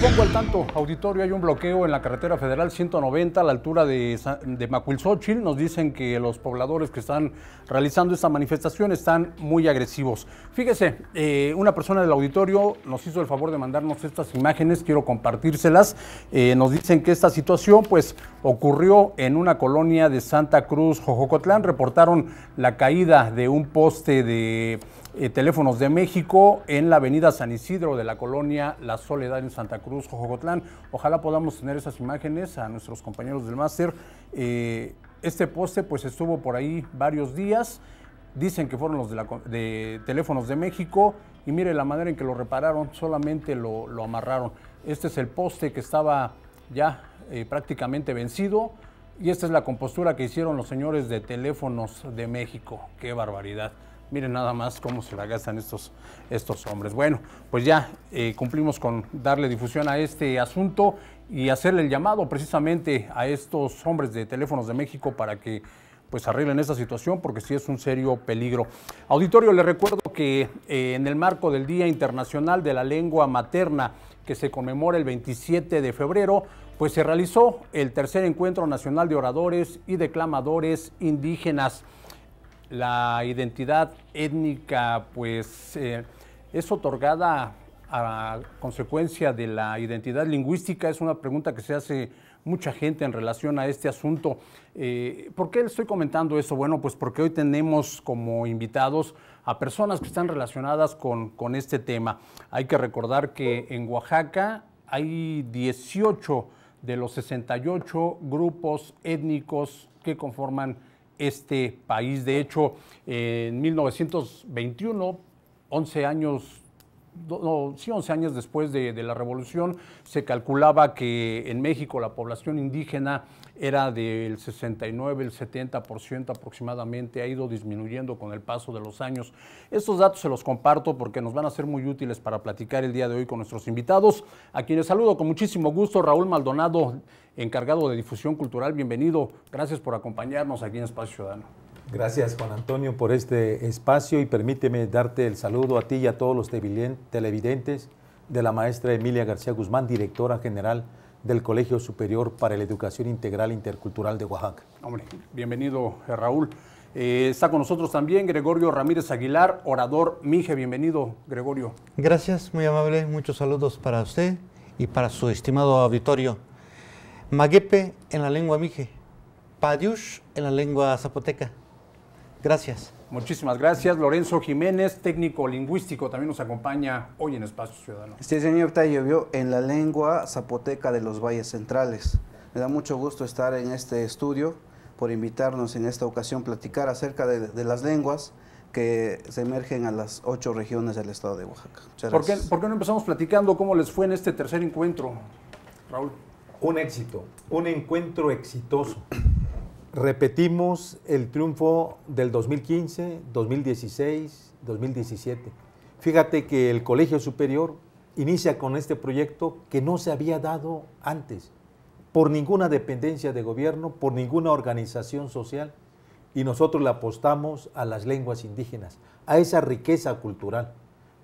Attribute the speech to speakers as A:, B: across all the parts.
A: pongo al tanto, auditorio, hay un bloqueo en la carretera federal 190 a la altura de, de Nos dicen que los pobladores que están realizando esta manifestación están muy agresivos. Fíjese, eh, una persona del auditorio nos hizo el favor de mandarnos estas imágenes, quiero compartírselas. Eh, nos dicen que esta situación pues ocurrió en una colonia de Santa Cruz, Jojocotlán. Reportaron la caída de un poste de eh, teléfonos de México en la avenida San Isidro de la colonia La Soledad en Santa Cruz, Jojocotlán. Ojalá podamos tener esas imágenes a nuestros compañeros del máster. Eh, este poste pues estuvo por ahí varios días. Dicen que fueron los de, Teléfonos de México y mire la manera en que lo repararon, solamente lo, amarraron. Este es el poste que estaba ya eh, prácticamente vencido y esta es la compostura que hicieron los señores de Teléfonos de México. Qué barbaridad. Miren nada más cómo se la gastan estos, estos hombres. Bueno, pues ya eh, cumplimos con darle difusión a este asunto y hacerle el llamado precisamente a estos hombres de Teléfonos de México para que pues arreglen esta situación porque sí es un serio peligro. Auditorio, le recuerdo que eh, en el marco del Día Internacional de la Lengua Materna, que se conmemora el 27 de febrero, pues se realizó el tercer encuentro nacional de oradores y declamadores indígenas la identidad étnica pues eh, es otorgada a consecuencia de la identidad lingüística? Es una pregunta que se hace mucha gente en relación a este asunto. Eh, ¿Por qué estoy comentando eso? Bueno, pues porque hoy tenemos como invitados a personas que están relacionadas con, con este tema. Hay que recordar que en Oaxaca hay 18 de los 68 grupos étnicos que conforman este país. De hecho, en 1921, 11 años no, sí, 11 años después de, de, la revolución, se calculaba que en México la población indígena era del 69, el 70% aproximadamente, ha ido disminuyendo con el paso de los años. Estos datos se los comparto porque nos van a ser muy útiles para platicar el día de hoy con nuestros invitados, a quienes saludo con muchísimo gusto, Raúl Maldonado, encargado de difusión cultural, bienvenido, gracias por acompañarnos aquí en Espacio Ciudadano. Gracias
B: Juan Antonio por este espacio y permíteme darte el saludo a ti y a todos los televidentes de la maestra Emilia García Guzmán, directora general del Colegio Superior para la Educación Integral Intercultural de Oaxaca.
A: Hombre, bienvenido eh, Raúl. Eh, está con nosotros también Gregorio Ramírez Aguilar, orador Mije. Bienvenido, Gregorio.
C: Gracias, muy amable. Muchos saludos para usted y para su estimado auditorio. Maguepe en la lengua Mije, Padiush en la lengua zapoteca,
A: Gracias. Muchísimas gracias. Lorenzo Jiménez, técnico lingüístico, también nos acompaña hoy en Espacio Ciudadano.
C: Este señor llovió en la lengua zapoteca de los valles centrales. Me da mucho gusto estar en este estudio por invitarnos en esta ocasión a platicar acerca de, las lenguas que se emergen a las ocho regiones del estado de Oaxaca. ¿Por qué,
A: ¿Por qué no empezamos platicando cómo les fue en este tercer encuentro, Raúl? Un éxito, un encuentro exitoso
B: repetimos el triunfo del 2015, 2016, 2017. Fíjate que el Colegio Superior inicia con este proyecto que no se había dado antes, por ninguna dependencia de gobierno, por ninguna organización social, y nosotros le apostamos a las lenguas indígenas, a esa riqueza cultural.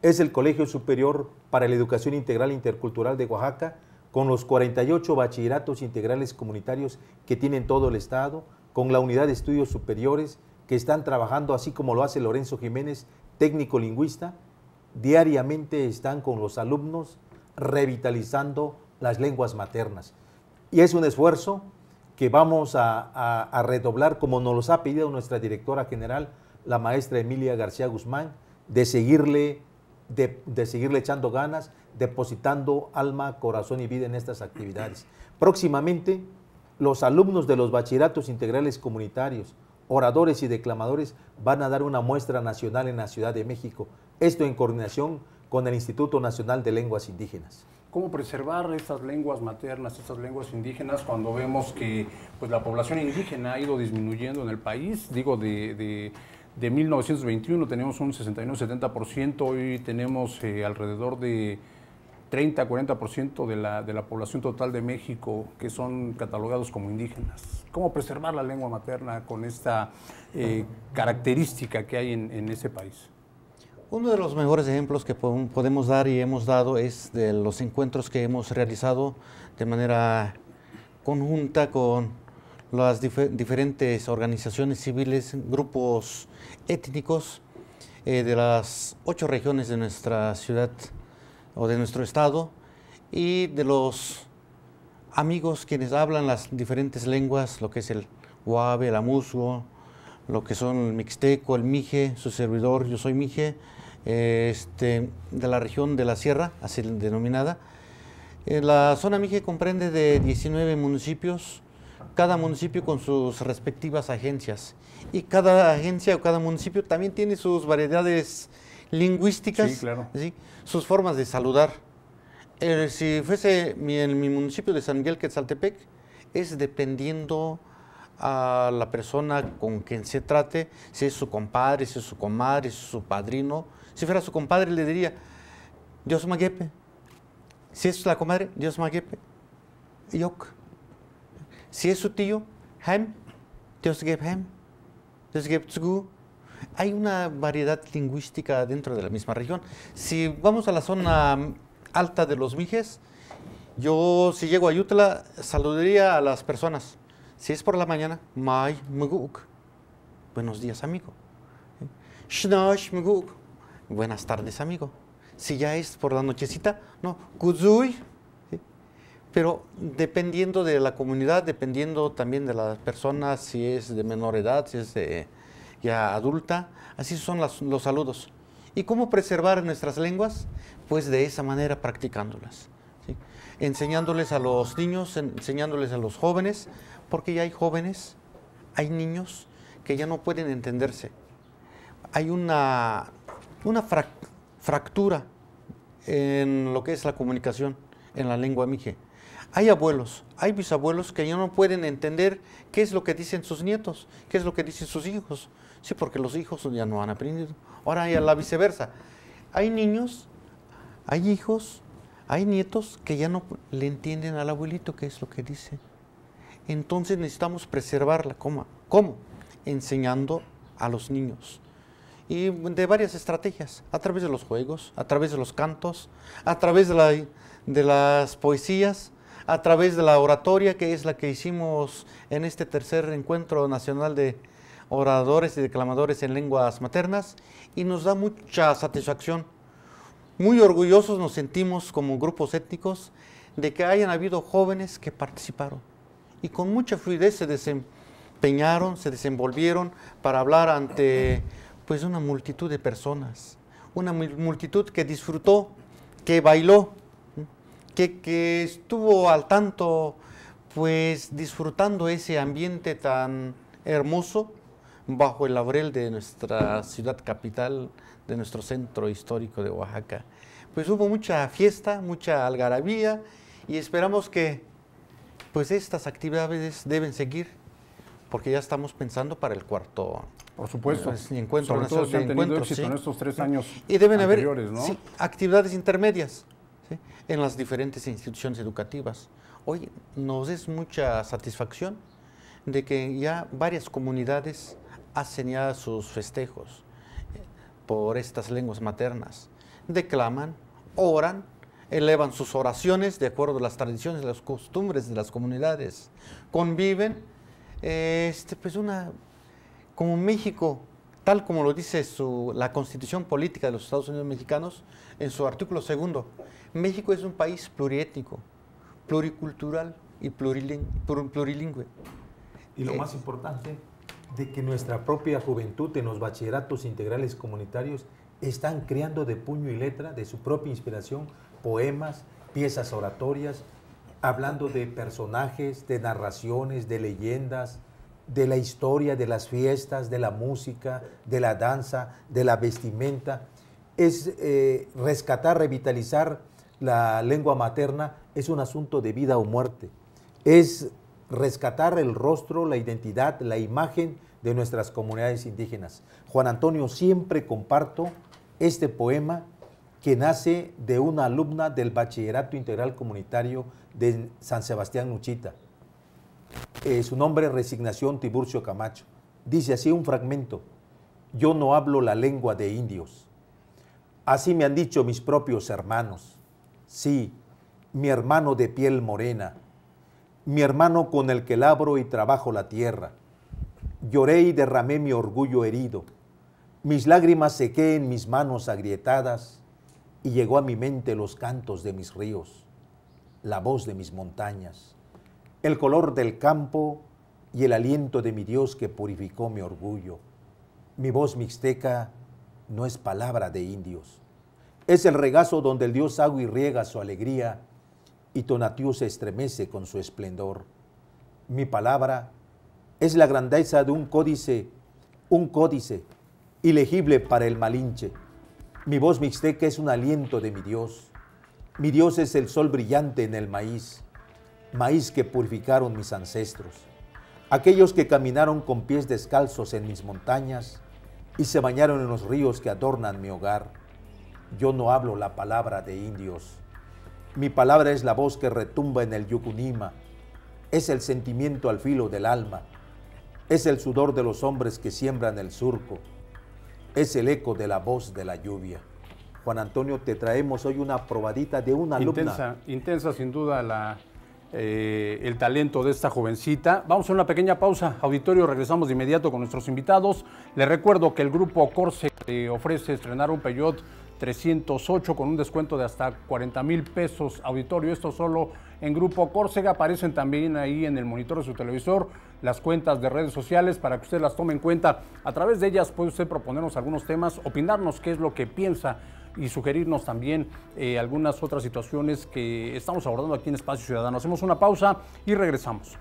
B: Es el Colegio Superior para la Educación Integral Intercultural de Oaxaca, con los 48 bachilleratos integrales comunitarios que tiene todo el Estado, con la Unidad de Estudios Superiores que están trabajando, así como lo hace Lorenzo Jiménez, técnico lingüista, diariamente están con los alumnos revitalizando las lenguas maternas. Y es un esfuerzo que vamos a, redoblar, como nos los ha pedido nuestra directora general, la maestra Emilia García Guzmán, de seguirle, de seguirle echando ganas, depositando alma, corazón y vida en estas actividades. Próximamente los alumnos de los bachilleratos integrales comunitarios, oradores y declamadores van a dar una muestra nacional en la Ciudad de México, esto en coordinación con el Instituto Nacional de Lenguas Indígenas.
A: ¿Cómo preservar esas lenguas maternas, esas lenguas indígenas, cuando vemos que pues, la población indígena ha ido disminuyendo en el país? Digo, de, de, 1921 tenemos un 69 70 hoy tenemos eh, alrededor de 30, 40% de la, de la población total de México que son catalogados como indígenas. ¿Cómo preservar la lengua materna con esta eh, característica que hay en, ese país?
C: Uno de los mejores ejemplos que podemos dar y hemos dado es de los encuentros que hemos realizado de manera conjunta con las diferentes organizaciones civiles, grupos étnicos eh, de las ocho regiones de nuestra ciudad o de nuestro Estado y de los amigos quienes hablan las diferentes lenguas, lo que es el Huave, el Amuzgo, lo que son el Mixteco, el Mije, su servidor, yo soy Mije, este, de la región de la Sierra, así denominada. Eh, la zona Mije comprende de 19 municipios, cada municipio con sus respectivas agencias. Y cada agencia o cada municipio también tiene sus variedades lingüísticas, sí, claro. sus formas de saludar. Eh, si fuese en mi municipio de San Miguel Quetzaltepec, es dependiendo a la persona con quien se trate, si es su compadre, si es su comadre, si es su padrino. Si fuera su compadre, le diría, Dios maguepe. Si es la comadre, Dios maguepe. Yok. Si es su tío, hem. Dios geb hem. Dios geb hay una variedad lingüística dentro de la misma región. Si vamos a la zona alta de los Mijes, yo si llego a Yutla saludaría a las personas. Si es por la mañana, May Muguk. Buenos días, amigo. Shnash Muguk. Buenas tardes, amigo. Si ya es por la nochecita, no, Kuzui. Pero dependiendo de la comunidad, dependiendo también de las personas, si es de menor edad, si es de ya adulta. Así son los saludos. ¿Y cómo preservar nuestras lenguas? Pues de esa manera practicándolas. Enseñándoles a los niños, enseñándoles a los jóvenes, porque ya hay jóvenes, hay niños que ya no pueden entenderse. Hay una, una fractura en lo que es la comunicación en la lengua mije. Hay abuelos, hay bisabuelos que ya no pueden entender qué es lo que dicen sus nietos, qué es lo que dicen sus hijos. Sí, porque los hijos ya no han aprendido. Ahora hay la viceversa. Hay niños, hay hijos, hay nietos que ya no le entienden al abuelito qué es lo que dice. Entonces necesitamos preservarla. la ¿Cómo? Enseñando a los niños. Y de varias estrategias, a través de los juegos, a través de los cantos, a través de, de las poesías a través de la oratoria que es la que hicimos en este tercer encuentro nacional de oradores y declamadores en lenguas maternas y nos da mucha satisfacción. Muy orgullosos nos sentimos como grupos étnicos de que hayan habido jóvenes que participaron y con mucha fluidez se desempeñaron, se desenvolvieron para hablar ante pues una multitud de personas, una multitud que disfrutó, que bailó, que, estuvo al tanto, pues disfrutando ese ambiente tan hermoso bajo el laurel de nuestra ciudad capital, de nuestro centro histórico de Oaxaca. Pues hubo mucha fiesta, mucha algarabía y esperamos que pues estas actividades deben seguir porque ya estamos pensando para el cuarto por supuesto pues, encuentro sobre todo si han en estos tres años y deben haber ¿no? actividades intermedias en las diferentes instituciones educativas. Hoy nos es mucha satisfacción de que ya varias comunidades hacen ya sus festejos eh, por estas lenguas maternas. Declaman, oran, elevan sus oraciones de acuerdo a las tradiciones y las costumbres de las comunidades. Conviven, eh, este, pues una, como México, tal como lo dice la Constitución Política de los Estados Unidos Mexicanos, en su artículo segundo, México es un país pluriétnico, pluricultural y pluriling plurilingüe. Y lo eh, más importante, de que nuestra propia
B: juventud en los bachilleratos integrales comunitarios están creando de puño y letra, de su propia inspiración, poemas, piezas oratorias, hablando de personajes, de narraciones, de leyendas, de la historia, de las fiestas, de la música, de la danza, de la vestimenta. Es eh, rescatar, revitalizar la lengua materna es un asunto de vida o muerte. Es rescatar el rostro, la identidad, la imagen de nuestras comunidades indígenas. Juan Antonio, siempre comparto este poema que nace de una alumna del Bachillerato Integral Comunitario de San Sebastián Nuchita. Eh, su nombre es Resignación Tiburcio Camacho. Dice así un fragmento. Yo no hablo la lengua de indios. Así me han dicho mis propios hermanos. Sí, mi hermano de piel morena, mi hermano con el que labro y trabajo la tierra. Lloré y derramé mi orgullo herido. Mis lágrimas sequé en mis manos agrietadas y llegó a mi mente los cantos de mis ríos, la voz de mis montañas, el color del campo y el aliento de mi Dios que purificó mi orgullo. Mi voz mixteca no es palabra de indios. Es el regazo donde el dios agua y riega su alegría y Tonatiuh se estremece con su esplendor. Mi palabra es la grandeza de un códice, un códice ilegible para el malinche. Mi voz mixteca es un aliento de mi Dios. Mi Dios es el sol brillante en el maíz, maíz que purificaron mis ancestros, aquellos que caminaron con pies descalzos en mis montañas y se bañaron en los ríos que adornan mi hogar yo no hablo la palabra de indios. Mi palabra es la voz que retumba en el Yukunima. Es el sentimiento al filo del alma. Es el sudor de los hombres que siembran el surco. Es el eco de la voz de la lluvia. Juan Antonio, te
A: traemos hoy una probadita de una alumna. Intensa, intensa sin duda la, eh, el talento de esta jovencita. Vamos a una pequeña pausa, auditorio, regresamos de inmediato con nuestros invitados. Les recuerdo que el grupo Corse ofrece estrenar un Peugeot. 308 con un descuento de hasta 40 mil pesos auditorio. Esto solo en Grupo Córcega. Aparecen también ahí en el monitor de su televisor las cuentas de redes sociales para que usted las tome en cuenta. A través de ellas puede usted proponernos algunos temas, opinarnos qué es lo que piensa y sugerirnos también eh, algunas otras situaciones que estamos abordando aquí en Espacio Ciudadano. Hacemos una pausa y regresamos.